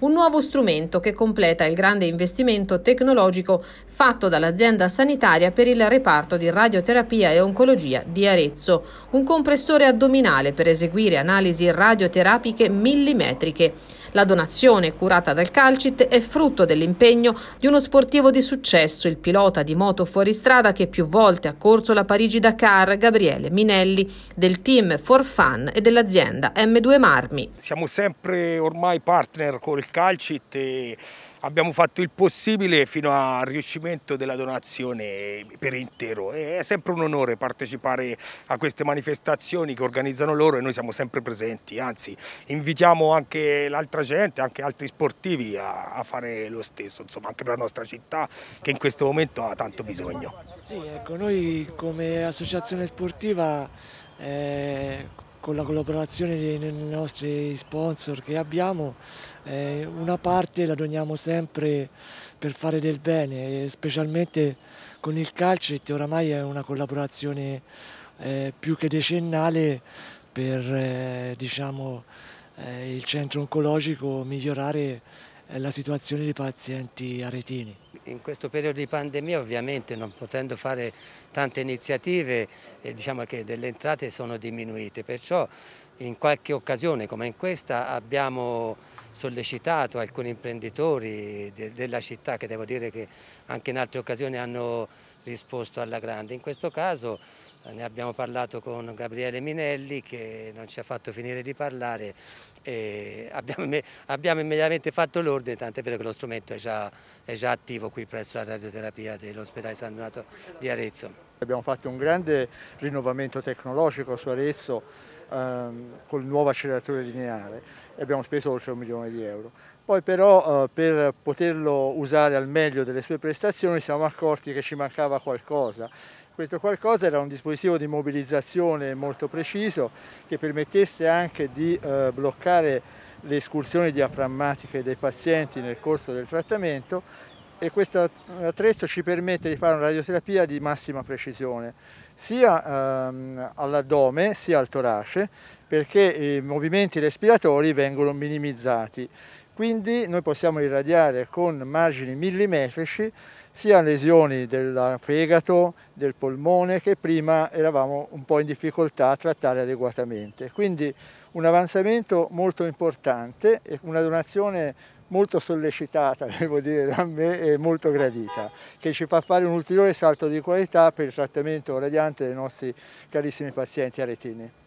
un nuovo strumento che completa il grande investimento tecnologico fatto dall'azienda sanitaria per il reparto di radioterapia e oncologia di Arezzo, un compressore addominale per eseguire analisi radioterapiche millimetriche la donazione curata dal Calcit è frutto dell'impegno di uno sportivo di successo, il pilota di moto fuoristrada che più volte ha corso la Parigi-Dakar, Gabriele Minelli, del team For Fun e dell'azienda M2 Marmi. Siamo sempre ormai partner con il Calcit e abbiamo fatto il possibile fino al riuscimento della donazione per intero. È sempre un onore partecipare a queste manifestazioni che organizzano loro e noi siamo sempre presenti, anzi invitiamo anche l'altra gente, anche altri sportivi a, a fare lo stesso, insomma anche per la nostra città che in questo momento ha tanto bisogno. Sì, ecco, noi come associazione sportiva eh, con la collaborazione dei, nostri sponsor che abbiamo, eh, una parte la doniamo sempre per fare del bene, specialmente con il calcet oramai è una collaborazione eh, più che decennale per eh, diciamo, eh, il centro oncologico migliorare eh, la situazione dei pazienti aretini in questo periodo di pandemia ovviamente non potendo fare tante iniziative eh, diciamo che delle entrate sono diminuite, perciò in qualche occasione come in questa abbiamo sollecitato alcuni imprenditori de della città che devo dire che anche in altre occasioni hanno risposto alla grande. In questo caso eh, ne abbiamo parlato con Gabriele Minelli che non ci ha fatto finire di parlare e abbiamo, abbiamo immediatamente fatto l'ordine, tant'è vero che lo strumento è già, è già attivo qui presso la radioterapia dell'ospedale San Donato di Arezzo. Abbiamo fatto un grande rinnovamento tecnologico su Arezzo ehm, il nuovo acceleratore lineare e abbiamo speso oltre un milione di euro. Poi però eh, per poterlo usare al meglio delle sue prestazioni siamo accorti che ci mancava qualcosa. Questo qualcosa era un dispositivo di mobilizzazione molto preciso che permettesse anche di eh, bloccare le escursioni diaframmatiche dei pazienti nel corso del trattamento e questo attrezzo ci permette di fare una radioterapia di massima precisione sia ehm, all'addome sia al torace perché i movimenti respiratori vengono minimizzati quindi noi possiamo irradiare con margini millimetrici sia lesioni del fegato, del polmone che prima eravamo un po' in difficoltà a trattare adeguatamente. Quindi un avanzamento molto importante e una donazione molto sollecitata, devo dire, da me e molto gradita, che ci fa fare un ulteriore salto di qualità per il trattamento radiante dei nostri carissimi pazienti aretini.